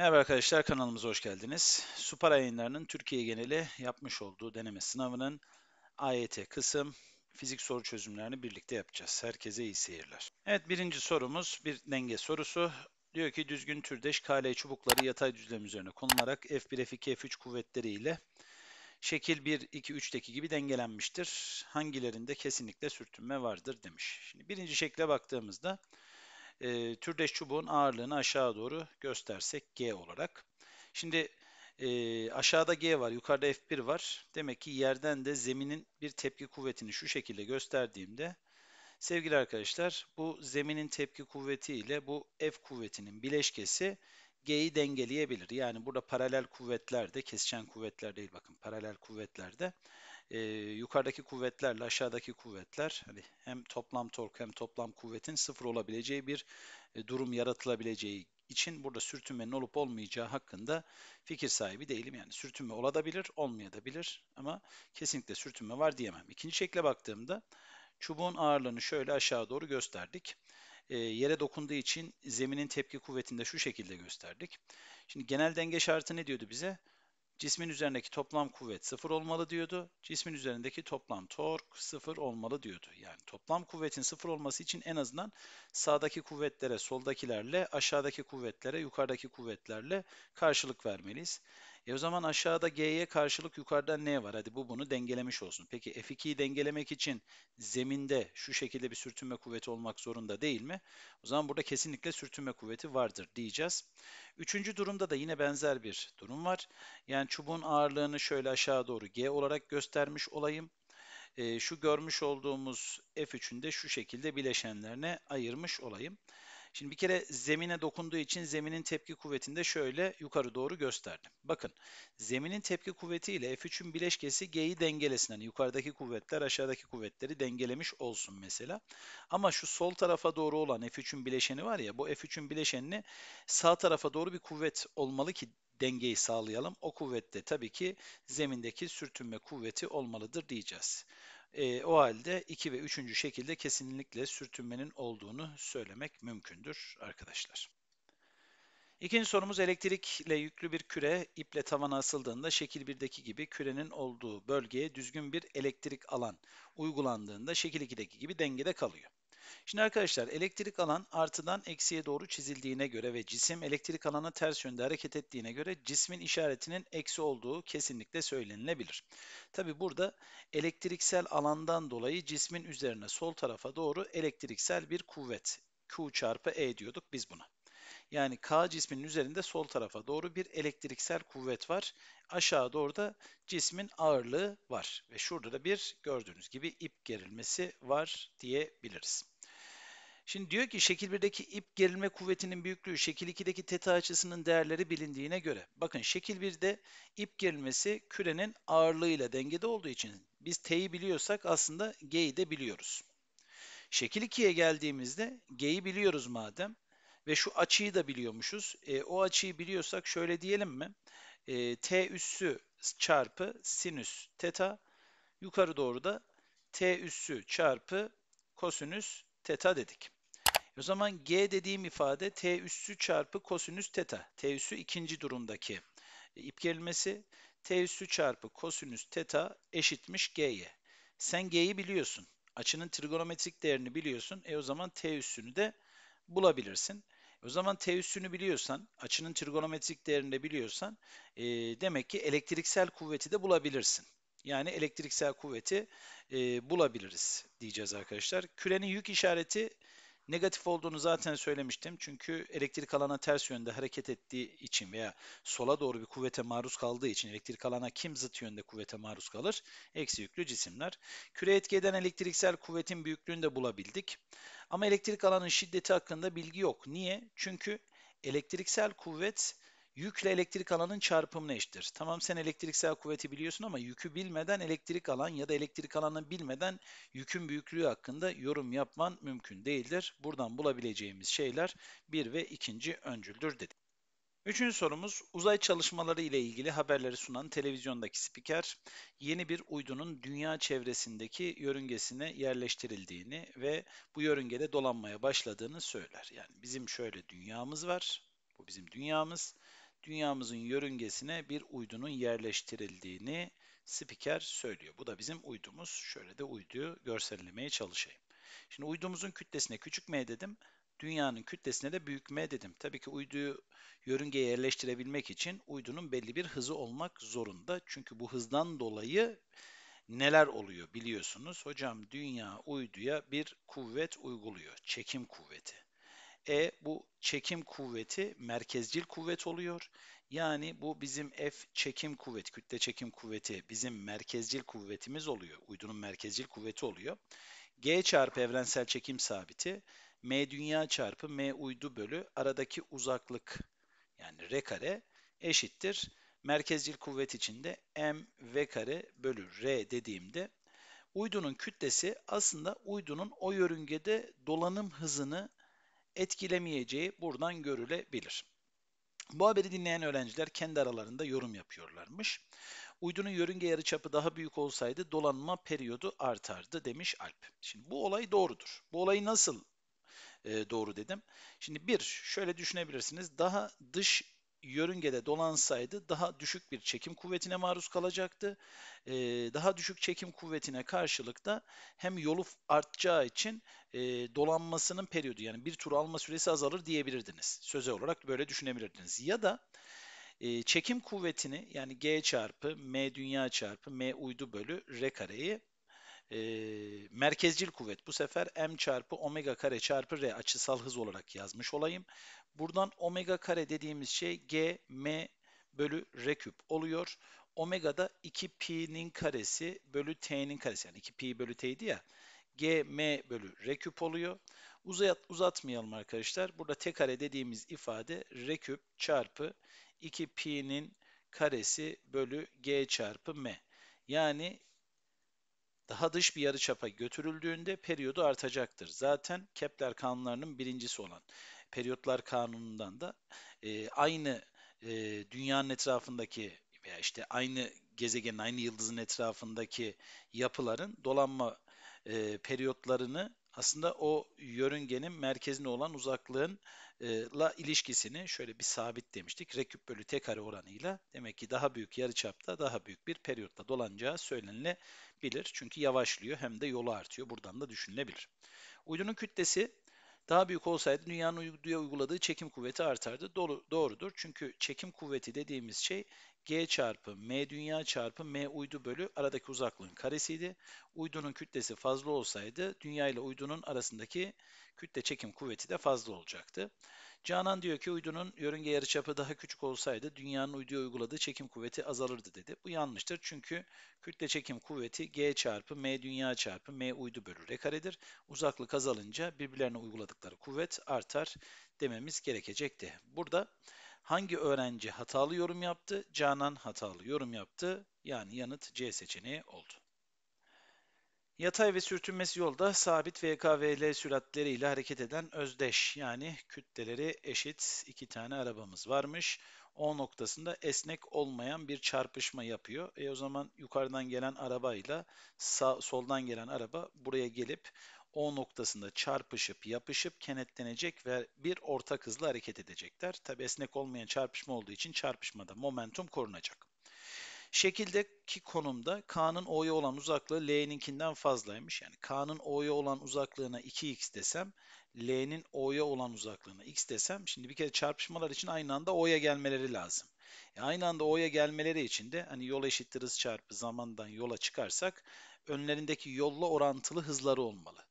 Merhaba arkadaşlar kanalımıza hoş geldiniz. Supar yayınlarının Türkiye geneli yapmış olduğu deneme sınavının AYT kısım fizik soru çözümlerini birlikte yapacağız. Herkese iyi seyirler. Evet birinci sorumuz bir denge sorusu. Diyor ki düzgün türdeş KL çubukları yatay düzlem üzerine konularak F1, F2, F3 kuvvetleri ile şekil 1, 2, 3'teki gibi dengelenmiştir. Hangilerinde kesinlikle sürtünme vardır demiş. Şimdi birinci şekle baktığımızda e, türdeş çubuğun ağırlığını aşağı doğru göstersek G olarak. Şimdi e, aşağıda G var, yukarıda F1 var. Demek ki yerden de zeminin bir tepki kuvvetini şu şekilde gösterdiğimde sevgili arkadaşlar bu zeminin tepki kuvveti ile bu F kuvvetinin bileşkesi G'yi dengeleyebilir. Yani burada paralel kuvvetlerde, de kesişen kuvvetler değil bakın paralel kuvvetlerde. de e, yukarıdaki kuvvetlerle aşağıdaki kuvvetler hani hem toplam tork hem toplam kuvvetin sıfır olabileceği bir e, durum yaratılabileceği için burada sürtünmenin olup olmayacağı hakkında fikir sahibi değilim. Yani sürtünme olabilir, olmayabilir ama kesinlikle sürtünme var diyemem. İkinci şekle baktığımda çubuğun ağırlığını şöyle aşağı doğru gösterdik. E, yere dokunduğu için zeminin tepki kuvvetini de şu şekilde gösterdik. Şimdi genel denge şartı ne diyordu bize? Cismin üzerindeki toplam kuvvet sıfır olmalı diyordu. Cismin üzerindeki toplam tork sıfır olmalı diyordu. Yani toplam kuvvetin sıfır olması için en azından sağdaki kuvvetlere soldakilerle, aşağıdaki kuvvetlere yukarıdaki kuvvetlerle karşılık vermeliyiz. E o zaman aşağıda G'ye karşılık yukarıda N var. Hadi bu bunu dengelemiş olsun. Peki F2'yi dengelemek için zeminde şu şekilde bir sürtünme kuvveti olmak zorunda değil mi? O zaman burada kesinlikle sürtünme kuvveti vardır diyeceğiz. Üçüncü durumda da yine benzer bir durum var. Yani çubuğun ağırlığını şöyle aşağı doğru G olarak göstermiş olayım e, şu görmüş olduğumuz F3'ün de şu şekilde bileşenlerine ayırmış olayım. Şimdi bir kere zemine dokunduğu için zeminin tepki kuvvetini de şöyle yukarı doğru gösterdim. Bakın zeminin tepki kuvveti ile F3'ün bileşkesi G'yi dengelesin. Hani yukarıdaki kuvvetler aşağıdaki kuvvetleri dengelemiş olsun mesela. Ama şu sol tarafa doğru olan F3'ün bileşeni var ya bu F3'ün bileşenini sağ tarafa doğru bir kuvvet olmalı ki dengeyi sağlayalım. O kuvvette tabii ki zemindeki sürtünme kuvveti olmalıdır diyeceğiz. E, o halde 2 ve 3. şekilde kesinlikle sürtünmenin olduğunu söylemek mümkündür arkadaşlar. İkinci sorumuz elektrikle yüklü bir küre iple tavana asıldığında şekil 1'deki gibi kürenin olduğu bölgeye düzgün bir elektrik alan uygulandığında şekil 2'deki gibi dengede kalıyor. Şimdi arkadaşlar elektrik alan artıdan eksiye doğru çizildiğine göre ve cisim elektrik alana ters yönde hareket ettiğine göre cismin işaretinin eksi olduğu kesinlikle söylenilebilir. Tabi burada elektriksel alandan dolayı cismin üzerine sol tarafa doğru elektriksel bir kuvvet. Q çarpı E diyorduk biz buna. Yani K cisminin üzerinde sol tarafa doğru bir elektriksel kuvvet var. Aşağı doğru da cismin ağırlığı var. Ve şurada da bir gördüğünüz gibi ip gerilmesi var diyebiliriz. Şimdi diyor ki şekil 1'deki ip gerilme kuvvetinin büyüklüğü şekil 2'deki teta açısının değerleri bilindiğine göre. Bakın şekil 1'de ip gerilmesi kürenin ağırlığıyla dengede olduğu için biz T'yi biliyorsak aslında G'yi de biliyoruz. Şekil 2'ye geldiğimizde G'yi biliyoruz madem ve şu açıyı da biliyormuşuz. E, o açıyı biliyorsak şöyle diyelim mi? E, T üssü çarpı sinüs teta yukarı doğru da T üssü çarpı kosinüs teta dedik. O zaman G dediğim ifade T üssü çarpı kosinüs teta. T üssü ikinci durumdaki e, ip gerilmesi. T üssü çarpı kosinüs teta eşitmiş G'ye. Sen G'yi biliyorsun. Açının trigonometrik değerini biliyorsun. E o zaman T üssünü de bulabilirsin. O zaman T üssünü biliyorsan, açının trigonometrik değerini de biliyorsan e, demek ki elektriksel kuvveti de bulabilirsin. Yani elektriksel kuvveti e, bulabiliriz diyeceğiz arkadaşlar. Kürenin yük işareti Negatif olduğunu zaten söylemiştim. Çünkü elektrik alana ters yönde hareket ettiği için veya sola doğru bir kuvvete maruz kaldığı için elektrik alana kim zıt yönde kuvvete maruz kalır? Eksi yüklü cisimler. Küre etki eden elektriksel kuvvetin büyüklüğünü de bulabildik. Ama elektrik alanın şiddeti hakkında bilgi yok. Niye? Çünkü elektriksel kuvvet Yükle elektrik alanın çarpımına eşittir. Tamam sen elektriksel kuvveti biliyorsun ama yükü bilmeden elektrik alan ya da elektrik alanını bilmeden yükün büyüklüğü hakkında yorum yapman mümkün değildir. Buradan bulabileceğimiz şeyler bir ve ikinci öncüldür dedi. Üçüncü sorumuz uzay çalışmaları ile ilgili haberleri sunan televizyondaki spiker yeni bir uydunun dünya çevresindeki yörüngesine yerleştirildiğini ve bu yörüngede dolanmaya başladığını söyler. Yani bizim şöyle dünyamız var. Bu bizim dünyamız dünyamızın yörüngesine bir uydunun yerleştirildiğini spiker söylüyor. Bu da bizim uydumuz. Şöyle de uyduyu görsellemeye çalışayım. Şimdi uydumuzun kütlesine küçük m dedim. Dünyanın kütlesine de büyük m dedim. Tabii ki uyduyu yörüngeye yerleştirebilmek için uydunun belli bir hızı olmak zorunda. Çünkü bu hızdan dolayı neler oluyor biliyorsunuz. Hocam dünya uyduya bir kuvvet uyguluyor. Çekim kuvveti. E bu çekim kuvveti merkezcil kuvvet oluyor. Yani bu bizim F çekim kuvveti, kütle çekim kuvveti bizim merkezcil kuvvetimiz oluyor. Uydunun merkezcil kuvveti oluyor. G çarpı evrensel çekim sabiti M dünya çarpı M uydu bölü aradaki uzaklık yani R kare eşittir. Merkezcil kuvvet içinde M V kare bölü R dediğimde uydunun kütlesi aslında uydunun o yörüngede dolanım hızını etkilemeyeceği buradan görülebilir. Bu haberi dinleyen öğrenciler kendi aralarında yorum yapıyorlarmış. Uydunun yörünge yarıçapı daha büyük olsaydı dolanma periyodu artardı demiş Alp. Şimdi bu olay doğrudur. Bu olayı nasıl e, doğru dedim? Şimdi bir şöyle düşünebilirsiniz. Daha dış yörüngede dolansaydı daha düşük bir çekim kuvvetine maruz kalacaktı. Ee, daha düşük çekim kuvvetine karşılık da hem yolu artacağı için e, dolanmasının periyodu yani bir tur alma süresi azalır diyebilirdiniz. Söze olarak böyle düşünebilirdiniz. Ya da e, çekim kuvvetini yani G çarpı M dünya çarpı M uydu bölü R kareyi e, merkezcil kuvvet bu sefer m çarpı omega kare çarpı r açısal hız olarak yazmış olayım. Buradan omega kare dediğimiz şey g m bölü r küp oluyor. Omega da 2 pi'nin karesi bölü t'nin karesi. Yani 2 pi bölü t'ydi ya. g m bölü r küp oluyor. Uzat, uzatmayalım arkadaşlar. Burada t kare dediğimiz ifade r küp çarpı 2 pi'nin karesi bölü g çarpı m. Yani daha dış bir yarıçapa götürüldüğünde periyodu artacaktır. Zaten Kepler kanunlarının birincisi olan periyotlar kanunundan da e, aynı e, dünyanın etrafındaki veya işte aynı gezegenin, aynı yıldızın etrafındaki yapıların dolanma e, periyotlarını aslında o yörüngenin merkezine olan uzaklığınla e, ilişkisini şöyle bir sabit demiştik. Reküp bölü t kare oranıyla demek ki daha büyük yarıçapta daha büyük bir periyotta dolanacağı söylenilebilir. Çünkü yavaşlıyor hem de yolu artıyor. Buradan da düşünülebilir. Uydunun kütlesi daha büyük olsaydı dünyanın uyduya uyguladığı çekim kuvveti artardı. Doğrudur. Çünkü çekim kuvveti dediğimiz şey G çarpı M dünya çarpı M uydu bölü aradaki uzaklığın karesiydi. Uydunun kütlesi fazla olsaydı dünya ile uydunun arasındaki kütle çekim kuvveti de fazla olacaktı. Canan diyor ki uydunun yörünge yarıçapı daha küçük olsaydı dünyanın uyduya uyguladığı çekim kuvveti azalırdı dedi. Bu yanlıştır çünkü kütle çekim kuvveti G çarpı M dünya çarpı M uydu bölü R karedir. Uzaklık azalınca birbirlerine uyguladıkları kuvvet artar dememiz gerekecekti. Burada Hangi öğrenci hatalı yorum yaptı? Canan hatalı yorum yaptı. Yani yanıt C seçeneği oldu. Yatay ve sürtünmesi yolda sabit VKVL süratleriyle hareket eden özdeş yani kütleleri eşit iki tane arabamız varmış. O noktasında esnek olmayan bir çarpışma yapıyor. E o zaman yukarıdan gelen arabayla sağ, soldan gelen araba buraya gelip o noktasında çarpışıp yapışıp kenetlenecek ve bir ortak hızla hareket edecekler. Tabi esnek olmayan çarpışma olduğu için çarpışmada momentum korunacak. Şekildeki konumda K'nın O'ya olan uzaklığı L'ninkinden fazlaymış. Yani K'nın O'ya olan uzaklığına 2x desem, L'nin O'ya olan uzaklığına x desem, şimdi bir kere çarpışmalar için aynı anda O'ya gelmeleri lazım. E aynı anda O'ya gelmeleri için de hani yol eşittir hız çarpı zamandan yola çıkarsak önlerindeki yolla orantılı hızları olmalı.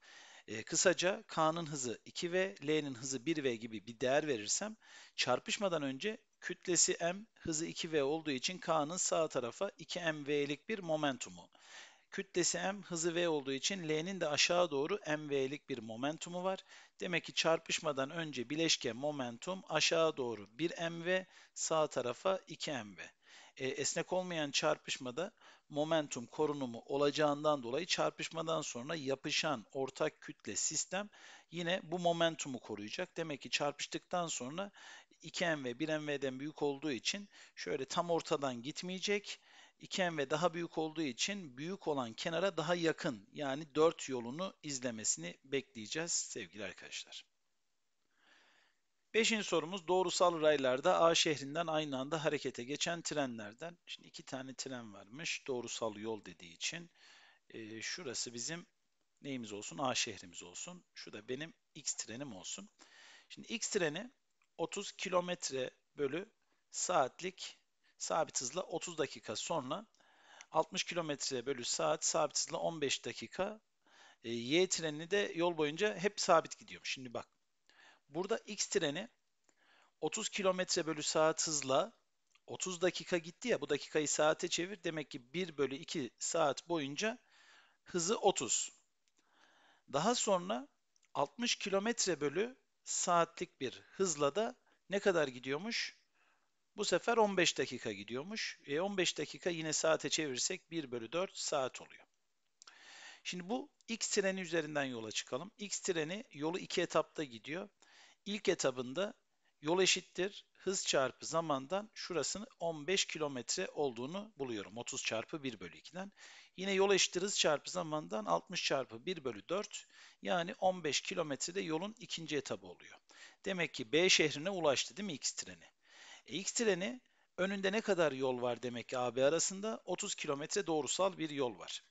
E, kısaca K'nın hızı 2 v, L'nin hızı 1 v gibi bir değer verirsem çarpışmadan önce kütlesi m hızı 2 v olduğu için K'nın sağ tarafa 2 mv'lik bir momentumu. Kütlesi m hızı v olduğu için L'nin de aşağı doğru mv'lik bir momentumu var. Demek ki çarpışmadan önce bileşke momentum aşağı doğru 1 mv, sağ tarafa 2 mv. E, ee, esnek olmayan çarpışmada momentum korunumu olacağından dolayı çarpışmadan sonra yapışan ortak kütle sistem yine bu momentumu koruyacak. Demek ki çarpıştıktan sonra 2mv 1mv'den büyük olduğu için şöyle tam ortadan gitmeyecek. 2mv daha büyük olduğu için büyük olan kenara daha yakın yani 4 yolunu izlemesini bekleyeceğiz sevgili arkadaşlar. Beşinci sorumuz doğrusal raylarda A şehrinden aynı anda harekete geçen trenlerden. Şimdi iki tane tren varmış doğrusal yol dediği için. E, şurası bizim neyimiz olsun? A şehrimiz olsun. Şu da benim X trenim olsun. Şimdi X treni 30 kilometre bölü saatlik sabit hızla 30 dakika sonra 60 kilometre bölü saat sabit hızla 15 dakika. E, y treni de yol boyunca hep sabit gidiyormuş. Şimdi bak Burada X treni 30 km bölü saat hızla 30 dakika gitti ya bu dakikayı saate çevir. Demek ki 1 bölü 2 saat boyunca hızı 30. Daha sonra 60 kilometre bölü saatlik bir hızla da ne kadar gidiyormuş? Bu sefer 15 dakika gidiyormuş. E 15 dakika yine saate çevirsek 1 bölü 4 saat oluyor. Şimdi bu X treni üzerinden yola çıkalım. X treni yolu iki etapta gidiyor. İlk etabında yol eşittir hız çarpı zamandan şurasını 15 kilometre olduğunu buluyorum. 30 çarpı 1 bölü 2'den. Yine yol eşittir hız çarpı zamandan 60 çarpı 1 bölü 4 yani 15 kilometre de yolun ikinci etabı oluyor. Demek ki B şehrine ulaştı değil mi X treni? E, X treni önünde ne kadar yol var demek ki AB arasında 30 kilometre doğrusal bir yol var.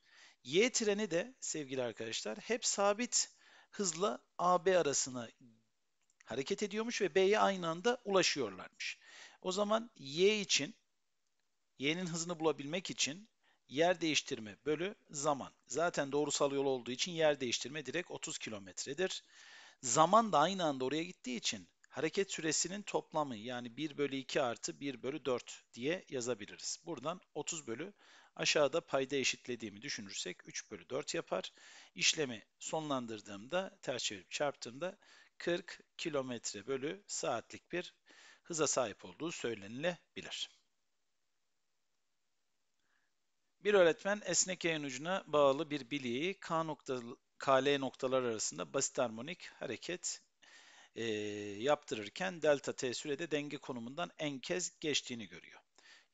Y treni de sevgili arkadaşlar hep sabit hızla AB arasına hareket ediyormuş ve B'ye aynı anda ulaşıyorlarmış. O zaman Y için Y'nin hızını bulabilmek için yer değiştirme bölü zaman. Zaten doğrusal yol olduğu için yer değiştirme direkt 30 kilometredir. Zaman da aynı anda oraya gittiği için hareket süresinin toplamı yani 1 bölü 2 artı 1 bölü 4 diye yazabiliriz. Buradan 30 bölü aşağıda payda eşitlediğimi düşünürsek 3 bölü 4 yapar. İşlemi sonlandırdığımda ters çevirip çarptığımda 40 kilometre bölü saatlik bir hıza sahip olduğu söylenilebilir. Bir öğretmen esnek yayın ucuna bağlı bir bileği K, nokta, KL noktalar arasında basit harmonik hareket e, yaptırırken delta t sürede denge konumundan en kez geçtiğini görüyor.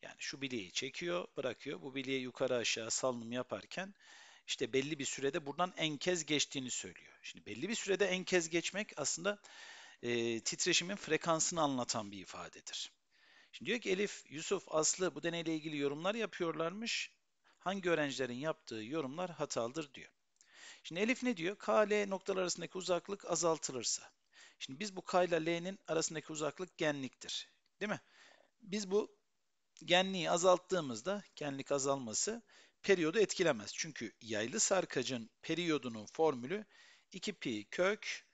Yani şu bileği çekiyor, bırakıyor. Bu bileği yukarı aşağı salınım yaparken işte belli bir sürede buradan enkez geçtiğini söylüyor. Şimdi belli bir sürede enkez geçmek aslında e, titreşimin frekansını anlatan bir ifadedir. Şimdi diyor ki Elif, Yusuf, Aslı bu deneyle ilgili yorumlar yapıyorlarmış. Hangi öğrencilerin yaptığı yorumlar hatalıdır diyor. Şimdi Elif ne diyor? K, L noktalar arasındaki uzaklık azaltılırsa. Şimdi biz bu K ile L'nin arasındaki uzaklık genliktir. Değil mi? Biz bu genliği azalttığımızda genlik azalması periyodu etkilemez. Çünkü yaylı sarkacın periyodunun formülü 2pi kök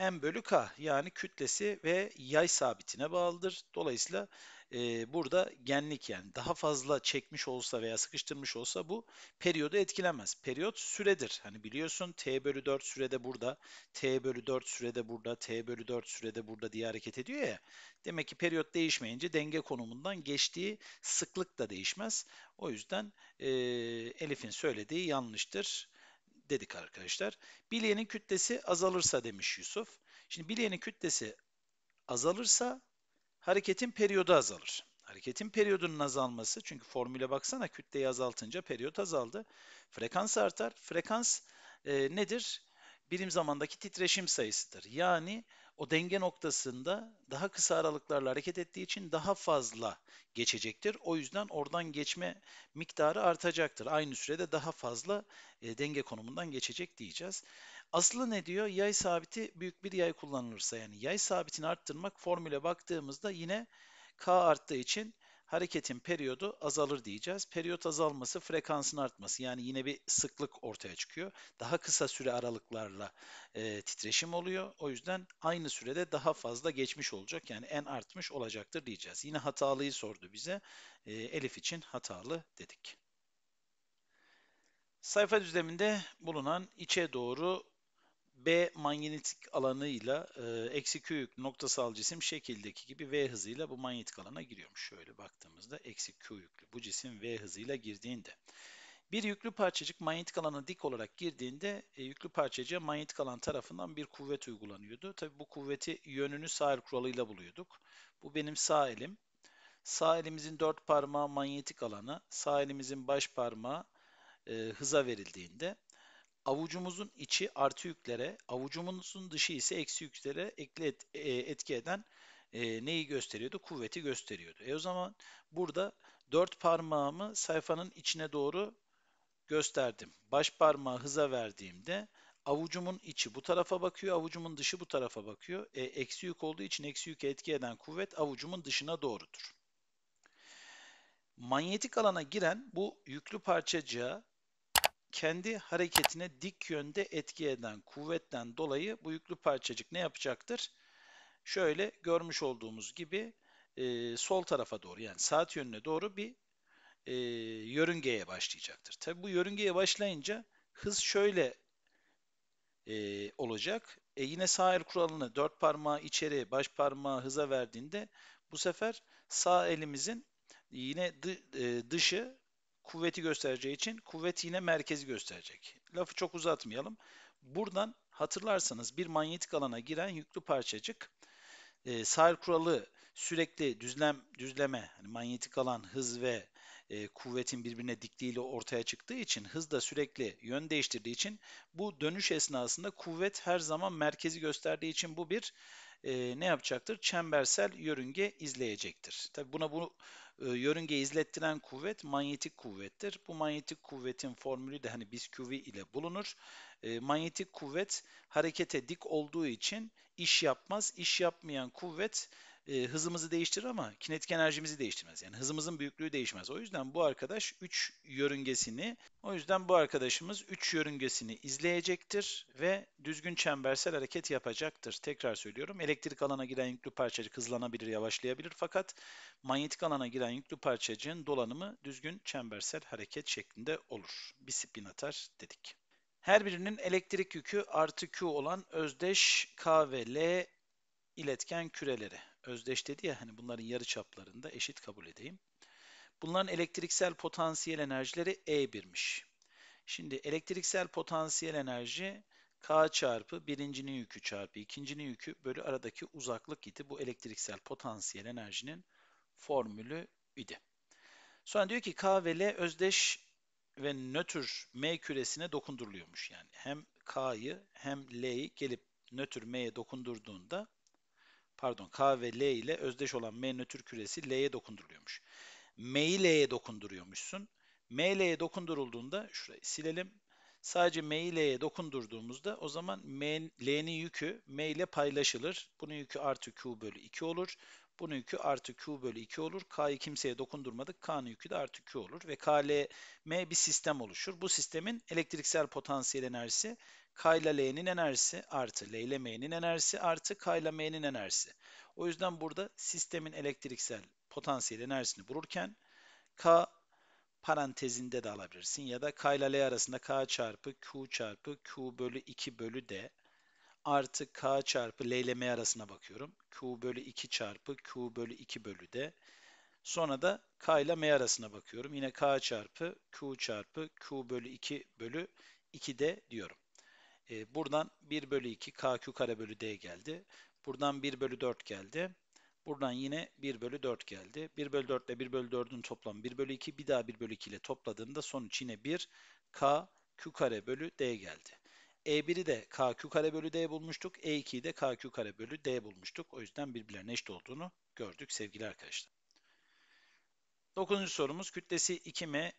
m bölü k yani kütlesi ve yay sabitine bağlıdır. Dolayısıyla e, burada genlik yani daha fazla çekmiş olsa veya sıkıştırmış olsa bu periyodu etkilemez. Periyot süredir. Hani biliyorsun t bölü 4 sürede burada, t bölü 4 sürede burada, t bölü 4 sürede burada diye hareket ediyor ya. Demek ki periyot değişmeyince denge konumundan geçtiği sıklık da değişmez. O yüzden e, Elif'in söylediği yanlıştır dedik arkadaşlar. Bilyenin kütlesi azalırsa demiş Yusuf. Şimdi bilyenin kütlesi azalırsa hareketin periyodu azalır. Hareketin periyodunun azalması çünkü formüle baksana kütleyi azaltınca periyot azaldı. Frekans artar. Frekans e, nedir? Birim zamandaki titreşim sayısıdır. Yani o denge noktasında daha kısa aralıklarla hareket ettiği için daha fazla geçecektir. O yüzden oradan geçme miktarı artacaktır. Aynı sürede daha fazla e, denge konumundan geçecek diyeceğiz. Aslı ne diyor? Yay sabiti büyük bir yay kullanılırsa yani yay sabitini arttırmak formüle baktığımızda yine k arttığı için hareketin periyodu azalır diyeceğiz. Periyot azalması frekansın artması yani yine bir sıklık ortaya çıkıyor. Daha kısa süre aralıklarla e, titreşim oluyor. O yüzden aynı sürede daha fazla geçmiş olacak yani en artmış olacaktır diyeceğiz. Yine hatalıyı sordu bize. E, Elif için hatalı dedik. Sayfa düzleminde bulunan içe doğru B manyetik alanıyla e, eksi Q yük noktasal cisim şekildeki gibi V hızıyla bu manyetik alana giriyormuş. Şöyle baktığımızda eksi Q yüklü bu cisim V hızıyla girdiğinde. Bir yüklü parçacık manyetik alana dik olarak girdiğinde e, yüklü parçacığa manyetik alan tarafından bir kuvvet uygulanıyordu. Tabi bu kuvveti yönünü sağ el kuralıyla buluyorduk. Bu benim sağ elim. Sağ elimizin dört parmağı manyetik alana, sağ elimizin baş parmağı e, hıza verildiğinde avucumuzun içi artı yüklere, avucumuzun dışı ise eksi yüklere e, etki eden e, neyi gösteriyordu? Kuvveti gösteriyordu. E o zaman burada dört parmağımı sayfanın içine doğru gösterdim. Baş parmağı hıza verdiğimde avucumun içi bu tarafa bakıyor, avucumun dışı bu tarafa bakıyor. E, eksi yük olduğu için eksi yüke etki eden kuvvet avucumun dışına doğrudur. Manyetik alana giren bu yüklü parçacığa kendi hareketine dik yönde etki eden kuvvetten dolayı bu yüklü parçacık ne yapacaktır? Şöyle görmüş olduğumuz gibi e, sol tarafa doğru yani saat yönüne doğru bir e, yörüngeye başlayacaktır. Tabi bu yörüngeye başlayınca hız şöyle e, olacak. E yine sağ el kuralını dört parmağı içeri, baş parmağı hıza verdiğinde bu sefer sağ elimizin yine e, dışı kuvveti göstereceği için kuvvet yine merkezi gösterecek. Lafı çok uzatmayalım. Buradan hatırlarsanız bir manyetik alana giren yüklü parçacık e, sahil kuralı sürekli düzlem düzleme hani manyetik alan hız ve e, kuvvetin birbirine dikliğiyle ortaya çıktığı için hız da sürekli yön değiştirdiği için bu dönüş esnasında kuvvet her zaman merkezi gösterdiği için bu bir e, ne yapacaktır? Çembersel yörünge izleyecektir. Tabi buna bu e, yörünge izlettiren kuvvet manyetik kuvvettir. Bu manyetik kuvvetin formülü de hani biz QV ile bulunur. E, manyetik kuvvet harekete dik olduğu için iş yapmaz. İş yapmayan kuvvet e, hızımızı değiştirir ama kinetik enerjimizi değiştirmez. Yani hızımızın büyüklüğü değişmez. O yüzden bu arkadaş 3 yörüngesini, o yüzden bu arkadaşımız 3 yörüngesini izleyecektir ve düzgün çembersel hareket yapacaktır. Tekrar söylüyorum. Elektrik alana giren yüklü parçacık hızlanabilir, yavaşlayabilir fakat manyetik alana giren yüklü parçacığın dolanımı düzgün çembersel hareket şeklinde olur. Bisiplin atar dedik. Her birinin elektrik yükü artı Q olan özdeş K ve L iletken küreleri özdeş dedi ya hani bunların yarı çaplarında eşit kabul edeyim. Bunların elektriksel potansiyel enerjileri E1'miş. Şimdi elektriksel potansiyel enerji K çarpı birincinin yükü çarpı ikincinin yükü bölü aradaki uzaklık idi. Bu elektriksel potansiyel enerjinin formülü idi. Sonra diyor ki K ve L özdeş ve nötr M küresine dokunduruluyormuş. Yani hem K'yı hem L'yi gelip nötr M'ye dokundurduğunda pardon K ve L ile özdeş olan M nötr küresi L'ye dokunduruluyormuş. M'yi L'ye dokunduruyormuşsun. M L'ye dokundurulduğunda şurayı silelim. Sadece M L'ye dokundurduğumuzda o zaman L'nin yükü M ile paylaşılır. Bunun yükü artı Q bölü 2 olur. Bunun yükü artı Q bölü 2 olur. K'yı kimseye dokundurmadık. K'nın yükü de artı Q olur. Ve KLM bir sistem oluşur. Bu sistemin elektriksel potansiyel enerjisi K ile L'nin enerjisi artı L ile M'nin enerjisi artı K ile M'nin enerjisi. O yüzden burada sistemin elektriksel potansiyel enerjisini bulurken K parantezinde de alabilirsin. Ya da K ile L arasında K çarpı Q çarpı Q bölü 2 bölü D artı k çarpı l ile arasına bakıyorum. q bölü 2 çarpı q bölü 2 bölü d. Sonra da k ile m arasına bakıyorum. Yine k çarpı q çarpı q bölü 2 bölü 2 de diyorum. E, buradan 1 bölü 2 kq kare bölü d geldi. Buradan 1 bölü 4 geldi. Buradan yine 1 bölü 4 geldi. 1 bölü 4 ile 1 bölü 4'ün toplamı 1 bölü 2. Bir daha 1 bölü 2 ile topladığımda sonuç yine 1 k kare bölü d geldi. E1'i de KQ kare bölü D bulmuştuk. E2'yi de KQ kare bölü D bulmuştuk. O yüzden birbirlerine eşit olduğunu gördük sevgili arkadaşlar. Dokuzuncu sorumuz kütlesi 2M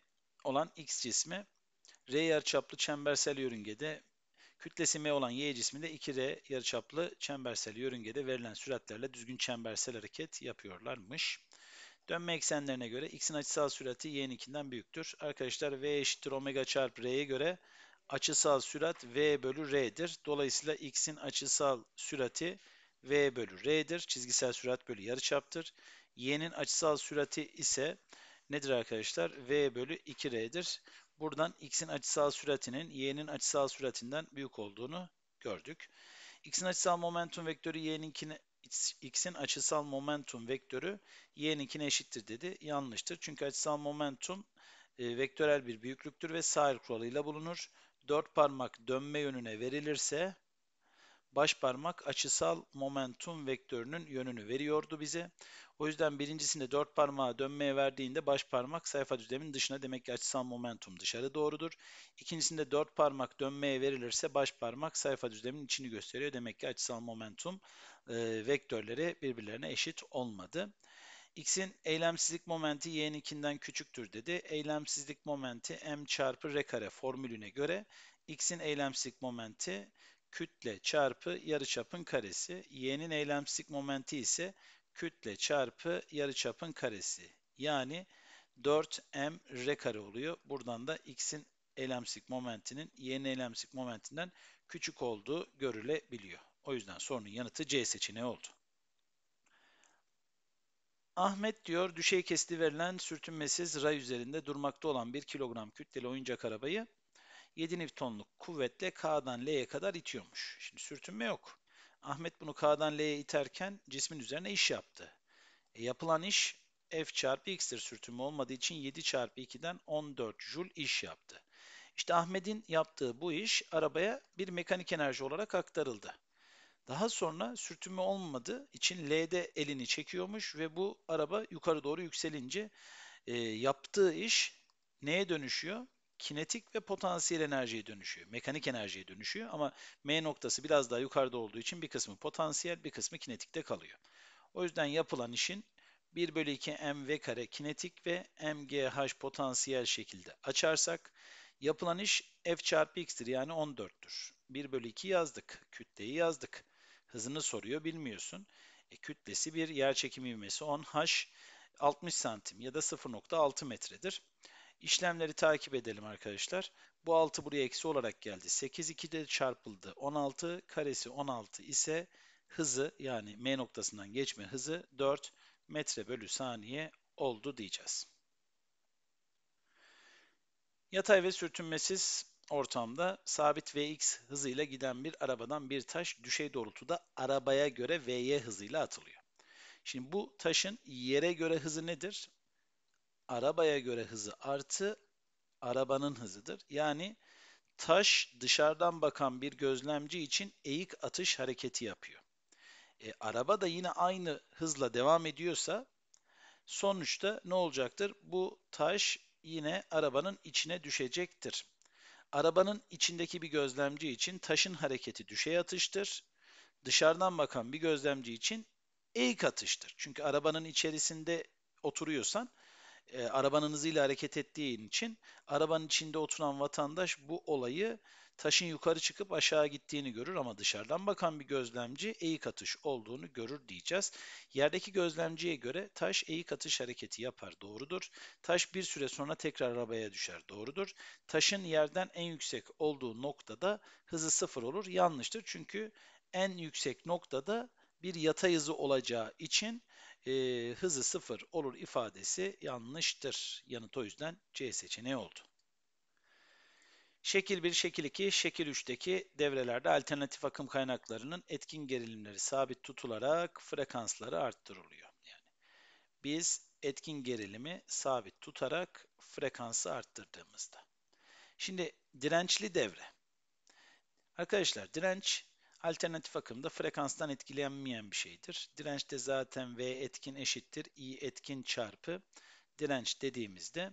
olan X cismi R yarıçaplı çembersel yörüngede kütlesi M olan Y cisminde 2R yarıçaplı çembersel yörüngede verilen süratlerle düzgün çembersel hareket yapıyorlarmış. Dönme eksenlerine göre x'in açısal sürati y'ninkinden büyüktür. Arkadaşlar v eşittir omega çarpı r'ye göre açısal sürat v bölü r'dir. Dolayısıyla x'in açısal sürati v bölü r'dir. Çizgisel sürat bölü yarıçaptır. y'nin açısal sürati ise nedir arkadaşlar? v bölü 2r'dir. Buradan x'in açısal süratinin y'nin açısal süratinden büyük olduğunu gördük. x'in açısal momentum vektörü y'ninkine x'in açısal momentum vektörü y'ninkine eşittir dedi. Yanlıştır. Çünkü açısal momentum e, vektörel bir büyüklüktür ve sahil kuralıyla bulunur dört parmak dönme yönüne verilirse baş parmak açısal momentum vektörünün yönünü veriyordu bize. O yüzden birincisinde dört parmağı dönmeye verdiğinde baş parmak sayfa düzlemin dışına demek ki açısal momentum dışarı doğrudur. İkincisinde dört parmak dönmeye verilirse baş parmak sayfa düzlemin içini gösteriyor. Demek ki açısal momentum e, vektörleri birbirlerine eşit olmadı. X'in eylemsizlik momenti y'ninkinden küçüktür dedi. Eylemsizlik momenti m çarpı r kare formülüne göre x'in eylemsizlik momenti kütle çarpı yarıçapın karesi. Y'nin eylemsizlik momenti ise kütle çarpı yarıçapın karesi. Yani 4m r kare oluyor. Buradan da x'in eylemsizlik momentinin y'nin eylemsizlik momentinden küçük olduğu görülebiliyor. O yüzden sorunun yanıtı C seçeneği oldu. Ahmet diyor düşey kesti verilen sürtünmesiz ray üzerinde durmakta olan 1 kilogram kütleli oyuncak arabayı 7 Newton'luk kuvvetle K'dan L'ye kadar itiyormuş. Şimdi sürtünme yok. Ahmet bunu K'dan L'ye iterken cismin üzerine iş yaptı. E, yapılan iş F çarpı X'tir sürtünme olmadığı için 7 çarpı 2'den 14 Joule iş yaptı. İşte Ahmet'in yaptığı bu iş arabaya bir mekanik enerji olarak aktarıldı. Daha sonra sürtünme olmadı için L'de elini çekiyormuş ve bu araba yukarı doğru yükselince e, yaptığı iş neye dönüşüyor? Kinetik ve potansiyel enerjiye dönüşüyor. Mekanik enerjiye dönüşüyor ama M noktası biraz daha yukarıda olduğu için bir kısmı potansiyel bir kısmı kinetikte kalıyor. O yüzden yapılan işin 1 bölü 2 mv kare kinetik ve mgh potansiyel şekilde açarsak yapılan iş f çarpı x'tir yani 14'tür. 1 bölü 2 yazdık. Kütleyi yazdık. Hızını soruyor bilmiyorsun. E, kütlesi bir yer çekimi ivmesi 10H 60 santim ya da 0.6 metredir. İşlemleri takip edelim arkadaşlar. Bu 6 buraya eksi olarak geldi. 8 2'de çarpıldı. 16 karesi 16 ise hızı yani M noktasından geçme hızı 4 metre bölü saniye oldu diyeceğiz. Yatay ve sürtünmesiz ortamda sabit Vx hızıyla giden bir arabadan bir taş düşey doğrultuda arabaya göre Vy hızıyla atılıyor. Şimdi bu taşın yere göre hızı nedir? Arabaya göre hızı artı arabanın hızıdır. Yani taş dışarıdan bakan bir gözlemci için eğik atış hareketi yapıyor. E, araba da yine aynı hızla devam ediyorsa sonuçta ne olacaktır? Bu taş yine arabanın içine düşecektir. Arabanın içindeki bir gözlemci için taşın hareketi düşey atıştır. Dışarıdan bakan bir gözlemci için eğik atıştır. Çünkü arabanın içerisinde oturuyorsan e, arabanın hızıyla hareket ettiği için arabanın içinde oturan vatandaş bu olayı taşın yukarı çıkıp aşağı gittiğini görür ama dışarıdan bakan bir gözlemci eğik atış olduğunu görür diyeceğiz. Yerdeki gözlemciye göre taş eğik atış hareketi yapar doğrudur. Taş bir süre sonra tekrar arabaya düşer doğrudur. Taşın yerden en yüksek olduğu noktada hızı sıfır olur yanlıştır çünkü en yüksek noktada bir yatay hızı olacağı için e, hızı sıfır olur ifadesi yanlıştır. Yanıt o yüzden C seçeneği oldu. Şekil 1, şekil 2, şekil 3'teki devrelerde alternatif akım kaynaklarının etkin gerilimleri sabit tutularak frekansları arttırılıyor. Yani biz etkin gerilimi sabit tutarak frekansı arttırdığımızda. Şimdi dirençli devre. Arkadaşlar direnç Alternatif akımda frekanstan etkilenmeyen bir şeydir. Direnç de zaten V etkin eşittir I etkin çarpı direnç dediğimizde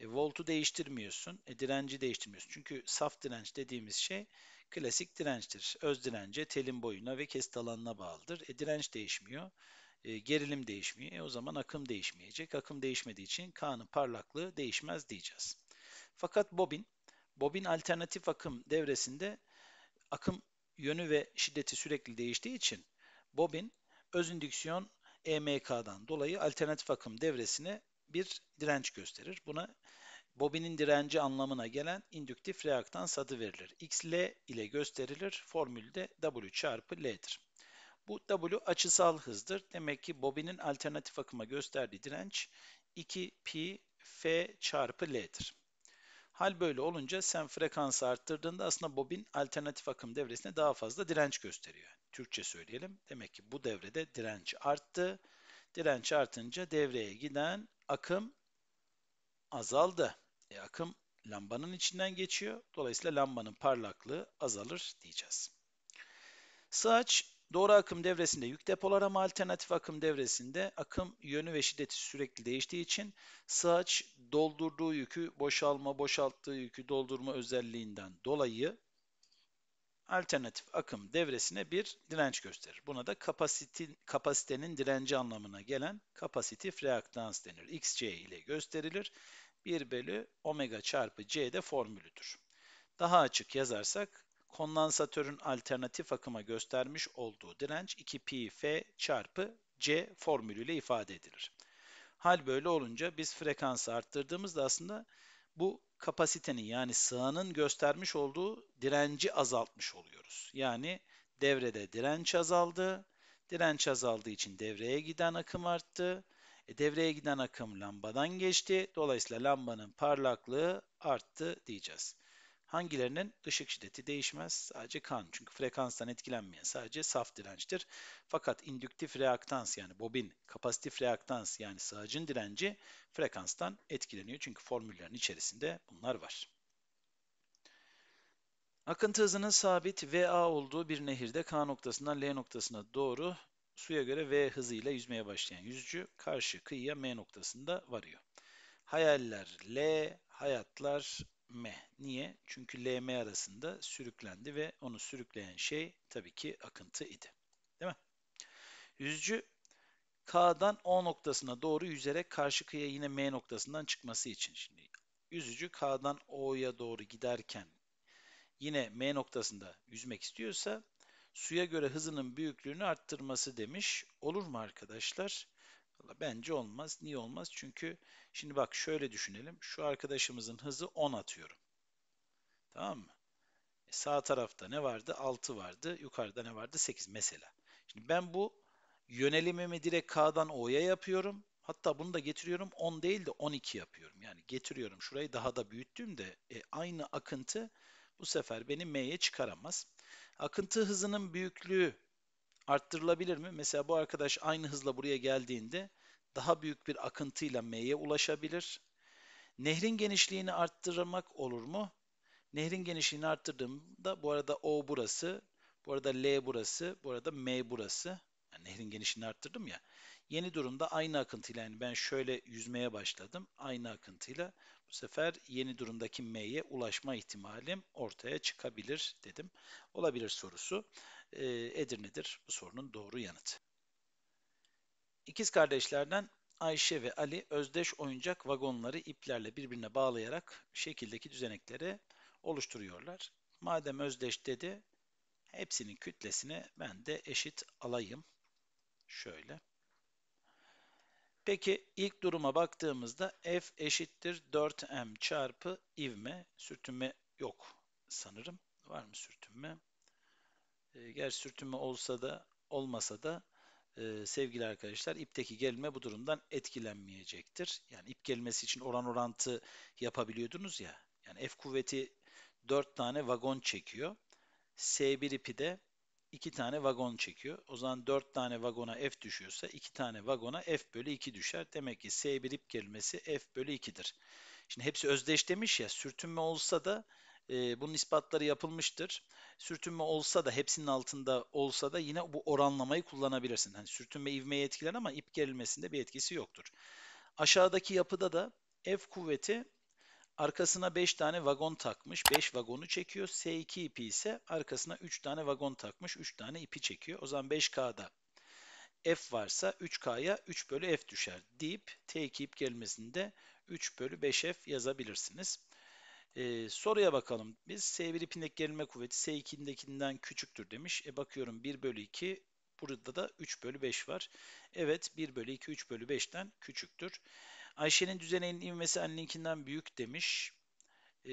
e, voltu değiştirmiyorsun, e, direnci değiştirmiyorsun. Çünkü saf direnç dediğimiz şey klasik dirençtir. Öz dirence telin boyuna ve kesit alanına bağlıdır. E, direnç değişmiyor, e, gerilim değişmiyor. E, o zaman akım değişmeyecek. Akım değişmediği için K'nın parlaklığı değişmez diyeceğiz. Fakat bobin, bobin alternatif akım devresinde akım yönü ve şiddeti sürekli değiştiği için bobin özindüksiyon EMK'dan dolayı alternatif akım devresine bir direnç gösterir. Buna bobinin direnci anlamına gelen indüktif reaktans adı verilir. XL ile gösterilir. Formülde W çarpı L'dir. Bu W açısal hızdır. Demek ki bobinin alternatif akıma gösterdiği direnç 2 pi f çarpı L'dir. Hal böyle olunca sen frekansı arttırdığında aslında bobin alternatif akım devresine daha fazla direnç gösteriyor. Türkçe söyleyelim. Demek ki bu devrede direnç arttı. Direnç artınca devreye giden akım azaldı. E, akım lambanın içinden geçiyor. Dolayısıyla lambanın parlaklığı azalır diyeceğiz. Saç Doğru akım devresinde yük depolar ama alternatif akım devresinde akım yönü ve şiddeti sürekli değiştiği için sığaç doldurduğu yükü boşalma, boşalttığı yükü doldurma özelliğinden dolayı alternatif akım devresine bir direnç gösterir. Buna da kapasitin, kapasitenin direnci anlamına gelen kapasitif reaktans denir. XC ile gösterilir. 1 bölü omega çarpı C de formülüdür. Daha açık yazarsak kondansatörün alternatif akıma göstermiş olduğu direnç 2πf çarpı C formülüyle ifade edilir. Hal böyle olunca biz frekansı arttırdığımızda aslında bu kapasitenin yani sığanın göstermiş olduğu direnci azaltmış oluyoruz. Yani devrede direnç azaldı. Direnç azaldığı için devreye giden akım arttı. E, devreye giden akım lambadan geçti. Dolayısıyla lambanın parlaklığı arttı diyeceğiz. Hangilerinin ışık şiddeti değişmez? Sadece kan. Çünkü frekanstan etkilenmeyen sadece saf dirençtir. Fakat indüktif reaktans yani bobin, kapasitif reaktans yani sığacın direnci frekanstan etkileniyor. Çünkü formüllerin içerisinde bunlar var. Akıntı hızının sabit VA olduğu bir nehirde K noktasından L noktasına doğru suya göre V hızıyla yüzmeye başlayan yüzücü karşı kıyıya M noktasında varıyor. Hayaller L, hayatlar M. Niye? Çünkü L M arasında sürüklendi ve onu sürükleyen şey tabii ki akıntı idi. Değil mi? Yüzcü K'dan O noktasına doğru yüzerek karşı kıyıya yine M noktasından çıkması için. Şimdi yüzücü K'dan O'ya doğru giderken yine M noktasında yüzmek istiyorsa suya göre hızının büyüklüğünü arttırması demiş. Olur mu arkadaşlar? Bence olmaz. Niye olmaz? Çünkü şimdi bak şöyle düşünelim. Şu arkadaşımızın hızı 10 atıyorum. Tamam mı? E sağ tarafta ne vardı? 6 vardı. Yukarıda ne vardı? 8 mesela. Şimdi ben bu yönelimimi direkt K'dan O'ya yapıyorum. Hatta bunu da getiriyorum 10 değil de 12 yapıyorum. Yani getiriyorum şurayı daha da büyüttüğümde e, aynı akıntı bu sefer beni M'ye çıkaramaz. Akıntı hızının büyüklüğü arttırılabilir mi? Mesela bu arkadaş aynı hızla buraya geldiğinde daha büyük bir akıntıyla M'ye ulaşabilir. Nehrin genişliğini arttırmak olur mu? Nehrin genişliğini arttırdığımda bu arada O burası, bu arada L burası, bu arada M burası. Yani nehrin genişliğini arttırdım ya. Yeni durumda aynı akıntıyla yani ben şöyle yüzmeye başladım. Aynı akıntıyla bu sefer yeni durumdaki m'ye ulaşma ihtimalim ortaya çıkabilir dedim. Olabilir sorusu e, ee, Edirne'dir bu sorunun doğru yanıtı. İkiz kardeşlerden Ayşe ve Ali özdeş oyuncak vagonları iplerle birbirine bağlayarak şekildeki düzenekleri oluşturuyorlar. Madem özdeş dedi, hepsinin kütlesini ben de eşit alayım. Şöyle. Peki ilk duruma baktığımızda F eşittir 4M çarpı ivme. Sürtünme yok sanırım. Var mı sürtünme? E, gerçi sürtünme olsa da olmasa da e, sevgili arkadaşlar ipteki gelme bu durumdan etkilenmeyecektir. Yani ip gelmesi için oran orantı yapabiliyordunuz ya. Yani F kuvveti 4 tane vagon çekiyor. S1 ipi de 2 tane vagon çekiyor. O zaman 4 tane vagona F düşüyorsa 2 tane vagona F bölü 2 düşer. Demek ki S1 ip gerilmesi F bölü 2'dir. Şimdi hepsi özdeşlemiş ya sürtünme olsa da e, bunun ispatları yapılmıştır. Sürtünme olsa da hepsinin altında olsa da yine bu oranlamayı kullanabilirsin. Hani sürtünme ivmeyi etkiler ama ip gerilmesinde bir etkisi yoktur. Aşağıdaki yapıda da F kuvveti Arkasına 5 tane vagon takmış. 5 vagonu çekiyor. S2 ipi ise arkasına 3 tane vagon takmış. 3 tane ipi çekiyor. O zaman 5K'da F varsa 3K'ya 3 bölü F düşer deyip T2 ip gelmesinde 3 bölü 5F yazabilirsiniz. Ee, soruya bakalım. Biz S1 ipindeki gerilme kuvveti S2'dekinden küçüktür demiş. E bakıyorum 1 bölü 2 burada da 3 bölü 5 var. Evet 1 bölü 2 3 bölü 5'ten küçüktür. Ayşe'nin düzeneğinin inmesi anneninkinden büyük demiş. Ee,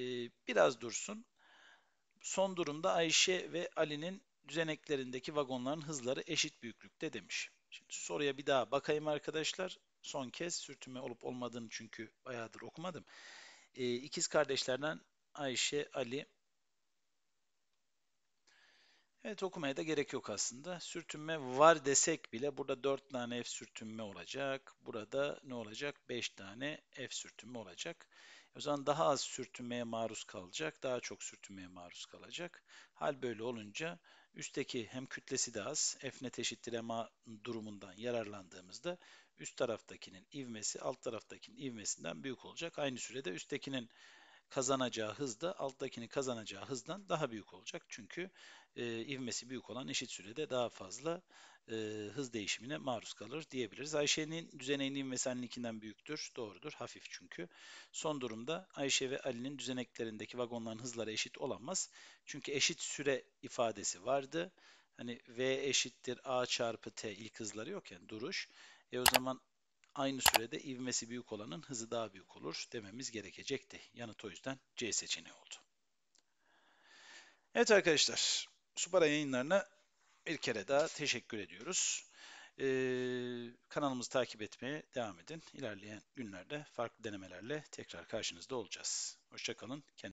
biraz dursun. Son durumda Ayşe ve Ali'nin düzeneklerindeki vagonların hızları eşit büyüklükte demiş. Şimdi soruya bir daha bakayım arkadaşlar. Son kez sürtünme olup olmadığını çünkü bayağıdır okumadım. Ee, ikiz kardeşlerden Ayşe, Ali Evet okumaya da gerek yok aslında. Sürtünme var desek bile burada 4 tane F sürtünme olacak. Burada ne olacak? 5 tane F sürtünme olacak. O zaman daha az sürtünmeye maruz kalacak. Daha çok sürtünmeye maruz kalacak. Hal böyle olunca üstteki hem kütlesi de az. F net eşittir ma durumundan yararlandığımızda üst taraftakinin ivmesi alt taraftakinin ivmesinden büyük olacak. Aynı sürede üsttekinin kazanacağı hız da alttakini kazanacağı hızdan daha büyük olacak. Çünkü e, ivmesi büyük olan eşit sürede daha fazla e, hız değişimine maruz kalır diyebiliriz. Ayşe'nin düzeneğinin ivmesi Ali'ninkinden büyüktür. Doğrudur. Hafif çünkü. Son durumda Ayşe ve Ali'nin düzeneklerindeki vagonların hızları eşit olamaz. Çünkü eşit süre ifadesi vardı. Hani V eşittir A çarpı T ilk hızları yok yani duruş. E o zaman aynı sürede ivmesi büyük olanın hızı daha büyük olur dememiz gerekecekti. Yanıt o yüzden C seçeneği oldu. Evet arkadaşlar, Supara yayınlarına bir kere daha teşekkür ediyoruz. Ee, kanalımızı takip etmeye devam edin. İlerleyen günlerde farklı denemelerle tekrar karşınızda olacağız. Hoşçakalın. Kendinize